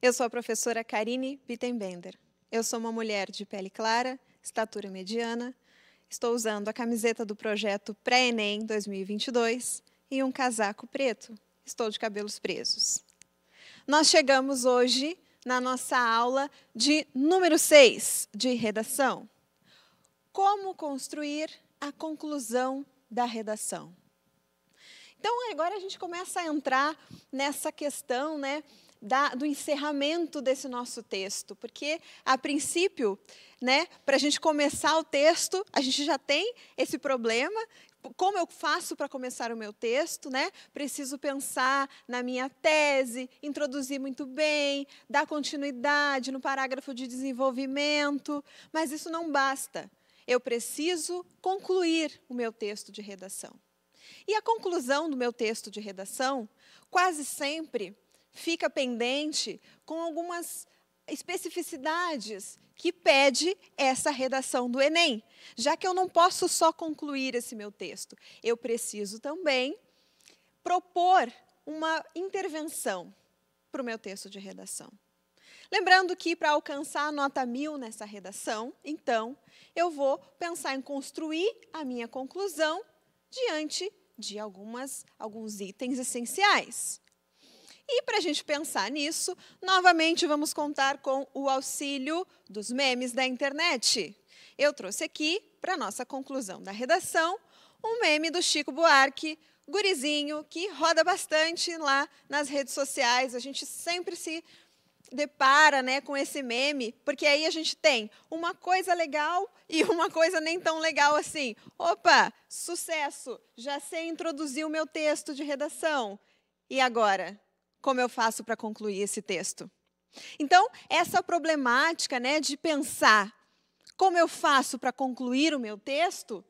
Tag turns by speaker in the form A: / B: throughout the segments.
A: Eu sou a professora Karine Bittenbender. Eu sou uma mulher de pele clara, estatura mediana, estou usando a camiseta do projeto Pré-ENEM 2022 e um casaco preto. Estou de cabelos presos. Nós chegamos hoje na nossa aula de número 6 de redação. Como construir a conclusão da redação. Então, agora a gente começa a entrar nessa questão, né, da, do encerramento desse nosso texto, porque a princípio, né, para a gente começar o texto, a gente já tem esse problema. Como eu faço para começar o meu texto, né? Preciso pensar na minha tese, introduzir muito bem, dar continuidade no parágrafo de desenvolvimento, mas isso não basta. Eu preciso concluir o meu texto de redação. E a conclusão do meu texto de redação, quase sempre, fica pendente com algumas especificidades que pede essa redação do Enem. Já que eu não posso só concluir esse meu texto, eu preciso também propor uma intervenção para o meu texto de redação. Lembrando que para alcançar a nota mil nessa redação, então, eu vou pensar em construir a minha conclusão diante de algumas, alguns itens essenciais. E para a gente pensar nisso, novamente vamos contar com o auxílio dos memes da internet. Eu trouxe aqui, para nossa conclusão da redação, um meme do Chico Buarque, gurizinho, que roda bastante lá nas redes sociais. A gente sempre se depara né, com esse meme, porque aí a gente tem uma coisa legal e uma coisa nem tão legal assim. Opa, sucesso! Já sei introduzir o meu texto de redação. E agora? como eu faço para concluir esse texto? Então, essa problemática né, de pensar como eu faço para concluir o meu texto,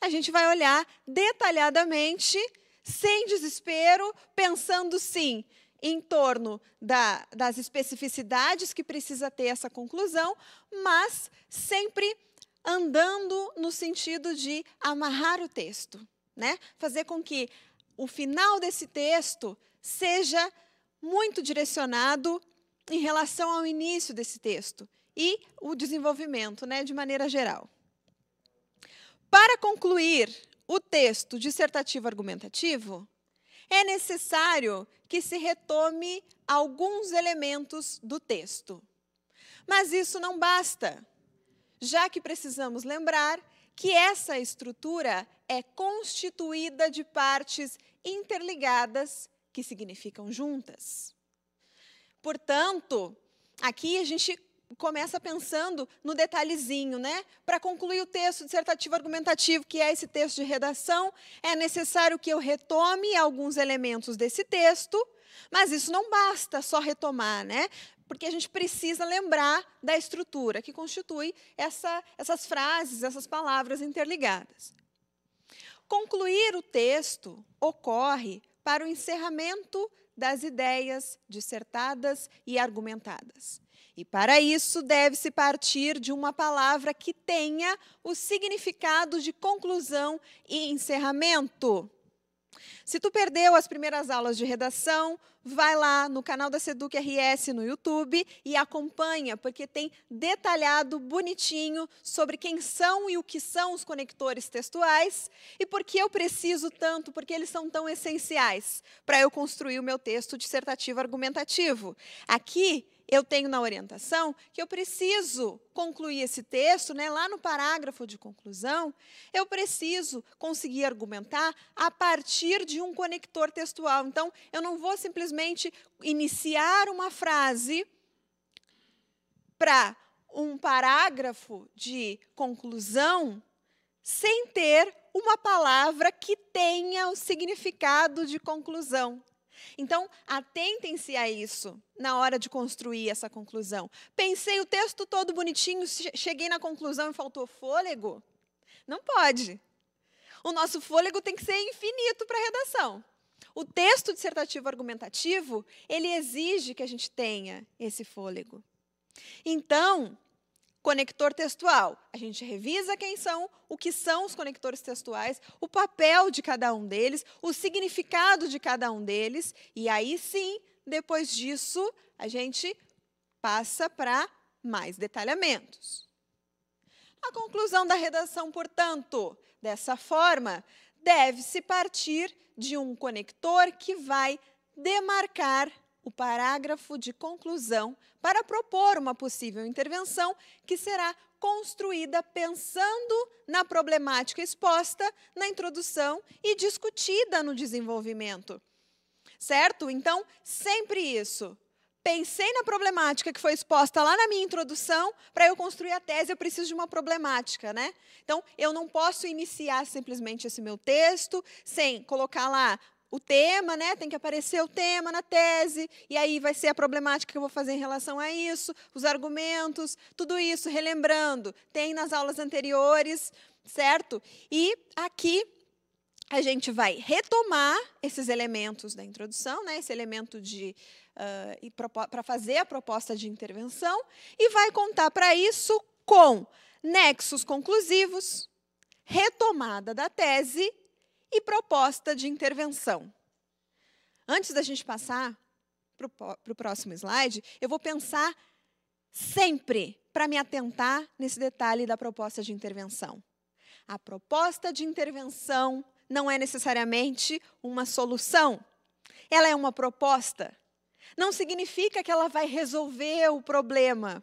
A: a gente vai olhar detalhadamente, sem desespero, pensando sim em torno da, das especificidades que precisa ter essa conclusão, mas sempre andando no sentido de amarrar o texto, né? fazer com que o final desse texto seja muito direcionado em relação ao início desse texto e o desenvolvimento, né, de maneira geral. Para concluir o texto dissertativo argumentativo, é necessário que se retome alguns elementos do texto. Mas isso não basta, já que precisamos lembrar que essa estrutura é constituída de partes interligadas que significam juntas. Portanto, aqui a gente começa pensando no detalhezinho, né? Para concluir o texto dissertativo argumentativo, que é esse texto de redação, é necessário que eu retome alguns elementos desse texto, mas isso não basta só retomar, né? Porque a gente precisa lembrar da estrutura que constitui essa, essas frases, essas palavras interligadas. Concluir o texto ocorre para o encerramento das ideias dissertadas e argumentadas. E para isso deve-se partir de uma palavra que tenha o significado de conclusão e encerramento. Se tu perdeu as primeiras aulas de redação, vai lá no canal da Seduc RS no YouTube e acompanha, porque tem detalhado, bonitinho, sobre quem são e o que são os conectores textuais e por que eu preciso tanto, porque eles são tão essenciais para eu construir o meu texto dissertativo argumentativo. Aqui eu tenho na orientação, que eu preciso concluir esse texto, né, lá no parágrafo de conclusão, eu preciso conseguir argumentar a partir de um conector textual. Então, eu não vou simplesmente iniciar uma frase para um parágrafo de conclusão sem ter uma palavra que tenha o significado de conclusão. Então, atentem-se a isso na hora de construir essa conclusão. Pensei o texto todo bonitinho, cheguei na conclusão e faltou fôlego? Não pode. O nosso fôlego tem que ser infinito para a redação. O texto dissertativo argumentativo, ele exige que a gente tenha esse fôlego. Então, Conector textual. A gente revisa quem são, o que são os conectores textuais, o papel de cada um deles, o significado de cada um deles, e aí sim, depois disso, a gente passa para mais detalhamentos. A conclusão da redação, portanto, dessa forma, deve-se partir de um conector que vai demarcar o parágrafo de conclusão para propor uma possível intervenção que será construída pensando na problemática exposta na introdução e discutida no desenvolvimento. Certo? Então, sempre isso. Pensei na problemática que foi exposta lá na minha introdução, para eu construir a tese, eu preciso de uma problemática, né? Então, eu não posso iniciar simplesmente esse meu texto sem colocar lá o tema, né? Tem que aparecer o tema na tese, e aí vai ser a problemática que eu vou fazer em relação a isso, os argumentos, tudo isso, relembrando, tem nas aulas anteriores, certo? E aqui a gente vai retomar esses elementos da introdução, né? Esse elemento de uh, ah, para fazer a proposta de intervenção e vai contar para isso com nexos conclusivos, retomada da tese e proposta de intervenção. Antes da gente passar para o próximo slide, eu vou pensar sempre para me atentar nesse detalhe da proposta de intervenção. A proposta de intervenção não é necessariamente uma solução, ela é uma proposta. Não significa que ela vai resolver o problema,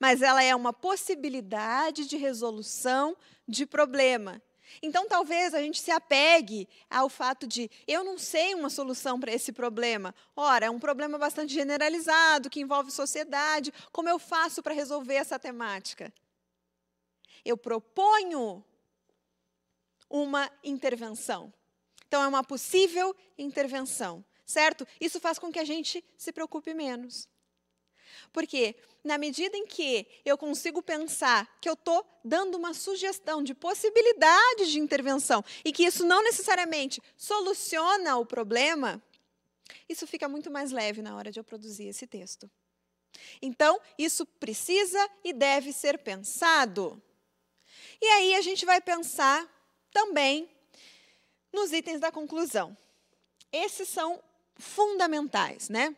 A: mas ela é uma possibilidade de resolução de problema. Então, talvez a gente se apegue ao fato de eu não sei uma solução para esse problema. Ora, é um problema bastante generalizado, que envolve sociedade. Como eu faço para resolver essa temática? Eu proponho uma intervenção. Então, é uma possível intervenção, certo? Isso faz com que a gente se preocupe menos. Porque na medida em que eu consigo pensar que eu estou dando uma sugestão de possibilidade de intervenção e que isso não necessariamente soluciona o problema, isso fica muito mais leve na hora de eu produzir esse texto. Então, isso precisa e deve ser pensado. E aí a gente vai pensar também nos itens da conclusão. Esses são fundamentais, né?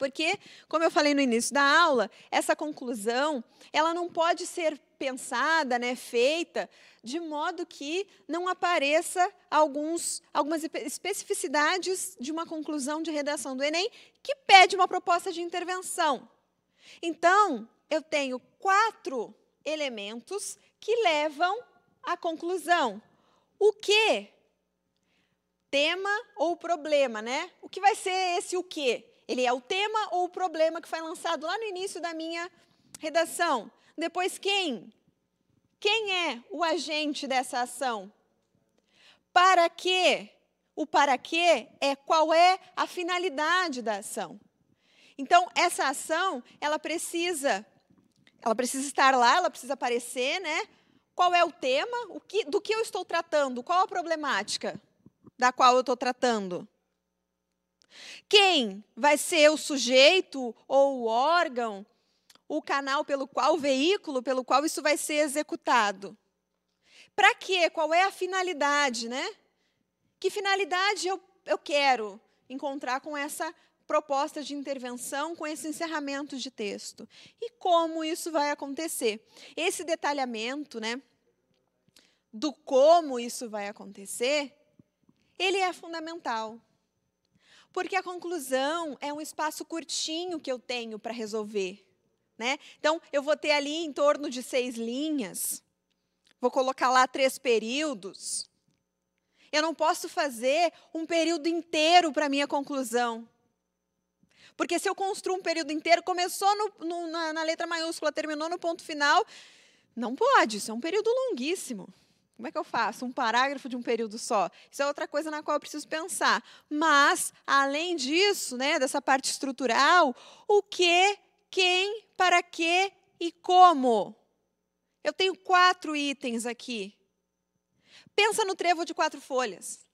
A: Porque, como eu falei no início da aula, essa conclusão, ela não pode ser pensada, né, feita de modo que não apareça alguns, algumas especificidades de uma conclusão de redação do Enem que pede uma proposta de intervenção. Então, eu tenho quatro elementos que levam à conclusão. O que? Tema ou problema, né? O que vai ser esse o que? Ele é o tema ou o problema que foi lançado lá no início da minha redação. Depois, quem? Quem é o agente dessa ação? Para quê? O para quê é qual é a finalidade da ação. Então, essa ação, ela precisa ela precisa estar lá, ela precisa aparecer, né? Qual é o tema? O que, do que eu estou tratando? Qual a problemática da qual eu estou tratando? Quem vai ser o sujeito ou o órgão, o canal pelo qual, o veículo pelo qual isso vai ser executado? Para quê? Qual é a finalidade, né? Que finalidade eu, eu quero encontrar com essa proposta de intervenção, com esse encerramento de texto? E como isso vai acontecer? Esse detalhamento, né? Do como isso vai acontecer, ele é fundamental. Porque a conclusão é um espaço curtinho que eu tenho para resolver. Né? Então, eu vou ter ali em torno de seis linhas, vou colocar lá três períodos. Eu não posso fazer um período inteiro para minha conclusão. Porque se eu construo um período inteiro, começou no, no, na, na letra maiúscula, terminou no ponto final, não pode, isso é um período longuíssimo. Como é que eu faço? Um parágrafo de um período só. Isso é outra coisa na qual eu preciso pensar. Mas, além disso, né, dessa parte estrutural, o que, quem, para que e como? Eu tenho quatro itens aqui. Pensa no trevo de quatro folhas.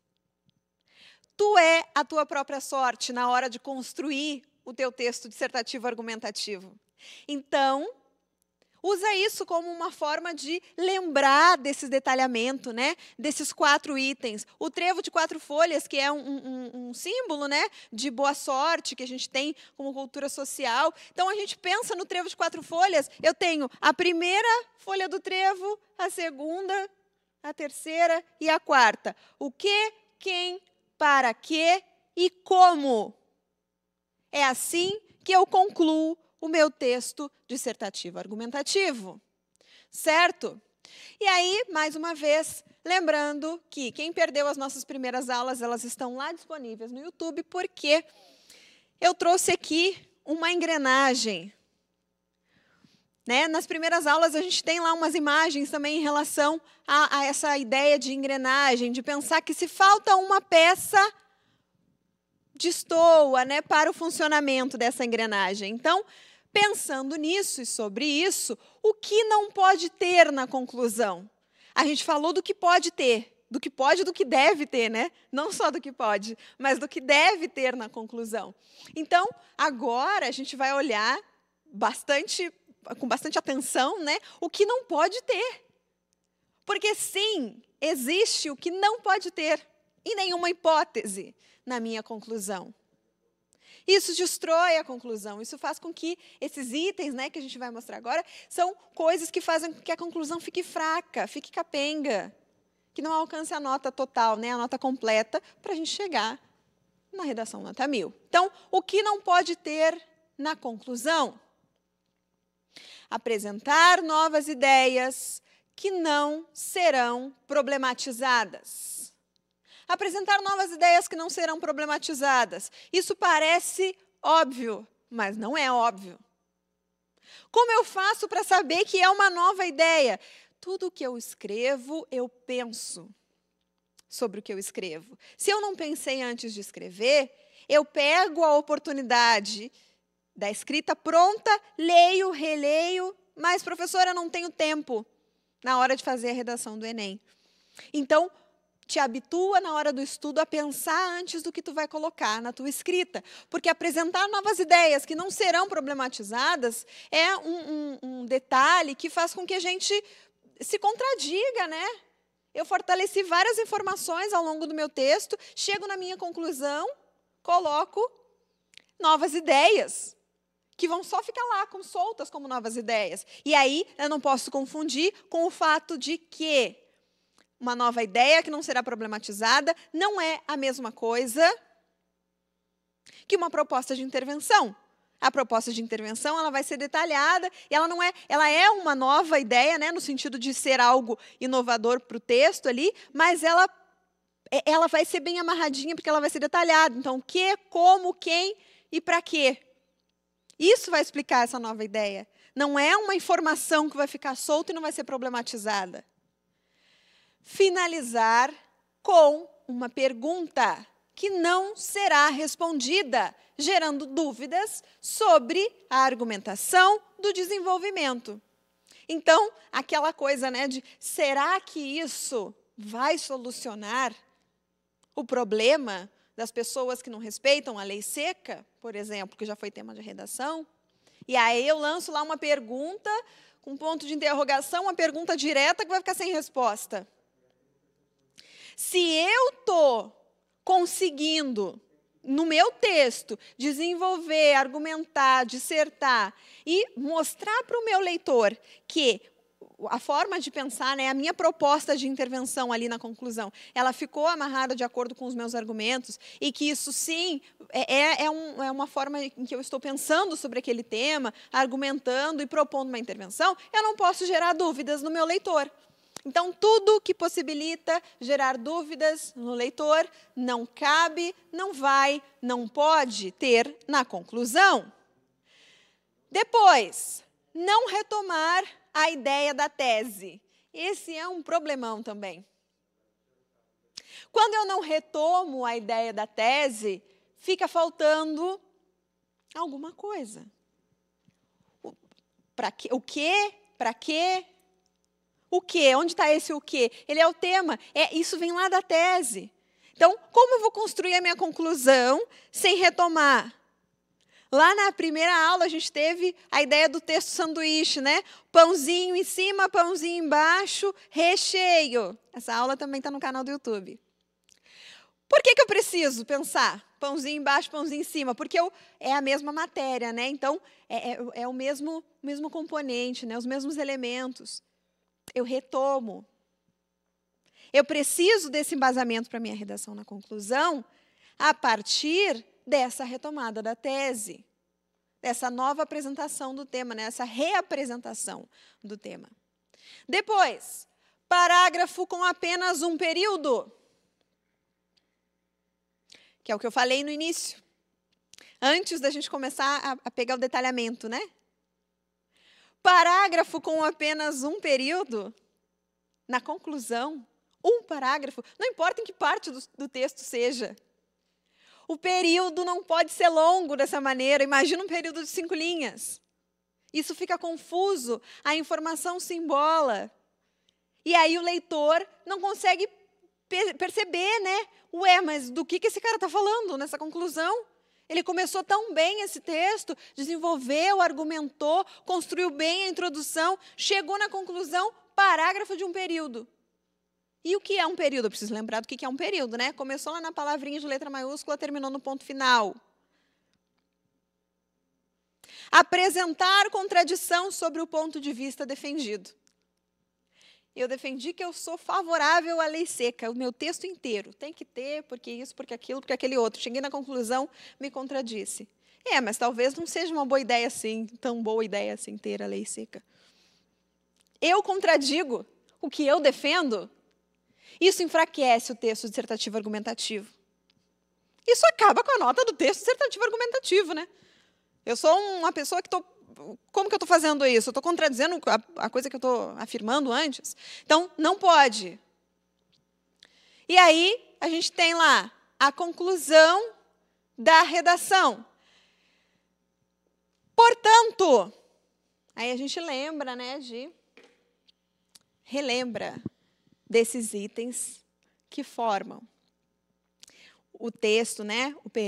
A: Tu é a tua própria sorte na hora de construir o teu texto dissertativo argumentativo. Então, usa isso como uma forma de lembrar desse detalhamento, né? Desses quatro itens. O trevo de quatro folhas, que é um, um, um símbolo, né? De boa sorte que a gente tem como cultura social. Então a gente pensa no trevo de quatro folhas. Eu tenho a primeira folha do trevo, a segunda, a terceira e a quarta. O que, quem, para que e como. É assim que eu concluo o meu texto dissertativo argumentativo. Certo? E aí, mais uma vez, lembrando que quem perdeu as nossas primeiras aulas, elas estão lá disponíveis no YouTube, porque eu trouxe aqui uma engrenagem. Né? Nas primeiras aulas, a gente tem lá umas imagens também em relação a, a essa ideia de engrenagem, de pensar que se falta uma peça, destoa né, para o funcionamento dessa engrenagem. Então, pensando nisso e sobre isso, o que não pode ter na conclusão? A gente falou do que pode ter, do que pode e do que deve ter, né? Não só do que pode, mas do que deve ter na conclusão. Então, agora a gente vai olhar bastante com bastante atenção, né, o que não pode ter. Porque sim, existe o que não pode ter, em nenhuma hipótese na minha conclusão. Isso destrói a conclusão. Isso faz com que esses itens, né, que a gente vai mostrar agora, são coisas que fazem com que a conclusão fique fraca, fique capenga, que não alcance a nota total, né, a nota completa, para a gente chegar na redação nota mil. Então, o que não pode ter na conclusão? Apresentar novas ideias que não serão problematizadas apresentar novas ideias que não serão problematizadas. Isso parece óbvio, mas não é óbvio. Como eu faço para saber que é uma nova ideia? Tudo que eu escrevo, eu penso sobre o que eu escrevo. Se eu não pensei antes de escrever, eu pego a oportunidade da escrita pronta, leio, releio, mas professora, eu não tenho tempo na hora de fazer a redação do Enem. Então, te habitua na hora do estudo a pensar antes do que tu vai colocar na tua escrita, porque apresentar novas ideias que não serão problematizadas é um, um, um detalhe que faz com que a gente se contradiga, né? Eu fortaleci várias informações ao longo do meu texto, chego na minha conclusão, coloco novas ideias que vão só ficar lá como soltas como novas ideias. E aí eu não posso confundir com o fato de que uma nova ideia que não será problematizada, não é a mesma coisa que uma proposta de intervenção. A proposta de intervenção ela vai ser detalhada e ela não é, ela é uma nova ideia, né, no sentido de ser algo inovador para o texto ali, mas ela é, ela vai ser bem amarradinha porque ela vai ser detalhada. Então, o que, como, quem e para quê? Isso vai explicar essa nova ideia. Não é uma informação que vai ficar solta e não vai ser problematizada finalizar com uma pergunta que não será respondida, gerando dúvidas sobre a argumentação do desenvolvimento. Então, aquela coisa, né, de será que isso vai solucionar o problema das pessoas que não respeitam a lei seca, por exemplo, que já foi tema de redação? E aí eu lanço lá uma pergunta com um ponto de interrogação, uma pergunta direta que vai ficar sem resposta. Se eu estou conseguindo no meu texto desenvolver, argumentar, dissertar e mostrar para o meu leitor que a forma de pensar, né, a minha proposta de intervenção ali na conclusão, ela ficou amarrada de acordo com os meus argumentos e que isso sim é, é, é um, é uma forma em que eu estou pensando sobre aquele tema, argumentando e propondo uma intervenção, eu não posso gerar dúvidas no meu leitor. Então, tudo que possibilita gerar dúvidas no leitor não cabe, não vai, não pode ter na conclusão. Depois, não retomar a ideia da tese. Esse é um problemão também. Quando eu não retomo a ideia da tese, fica faltando alguma coisa. O, pra que, o que, para quê? O que? Onde está esse o que? Ele é o tema. É isso vem lá da tese. Então, como eu vou construir a minha conclusão sem retomar? Lá na primeira aula a gente teve a ideia do texto sanduíche, né? Pãozinho em cima, pãozinho embaixo, recheio. Essa aula também está no canal do YouTube. Por que, que eu preciso pensar? Pãozinho embaixo, pãozinho em cima, porque eu, é a mesma matéria, né? Então é, é, é o mesmo, mesmo componente, né? Os mesmos elementos eu retomo. Eu preciso desse embasamento para minha redação na conclusão a partir dessa retomada da tese, dessa nova apresentação do tema, né? essa reapresentação do tema. Depois, parágrafo com apenas um período, que é o que eu falei no início, antes da gente começar a, a pegar o detalhamento, né? parágrafo com apenas um período, na conclusão, um parágrafo, não importa em que parte do, do texto seja. O período não pode ser longo dessa maneira. Imagina um período de cinco linhas. Isso fica confuso, a informação se embola. E aí o leitor não consegue perceber, né? Ué, mas do que, que esse cara está falando nessa conclusão? Ele começou tão bem esse texto, desenvolveu, argumentou, construiu bem a introdução, chegou na conclusão, parágrafo de um período. E o que é um período? Eu preciso lembrar do que é um período, né? Começou lá na palavrinha de letra maiúscula, terminou no ponto final. Apresentar contradição sobre o ponto de vista defendido eu defendi que eu sou favorável à lei seca, o meu texto inteiro. Tem que ter, porque isso, porque aquilo, porque aquele outro. Cheguei na conclusão, me contradisse. É, mas talvez não seja uma boa ideia assim, tão boa ideia assim ter a lei seca. Eu contradigo o que eu defendo. Isso enfraquece o texto dissertativo argumentativo. Isso acaba com a nota do texto dissertativo argumentativo, né? Eu sou uma pessoa que estou como que eu estou fazendo isso? Eu estou contradizendo a, a coisa que eu estou afirmando antes? Então, não pode. E aí, a gente tem lá a conclusão da redação. Portanto, aí a gente lembra, né, de relembra desses itens que formam o texto, né, o período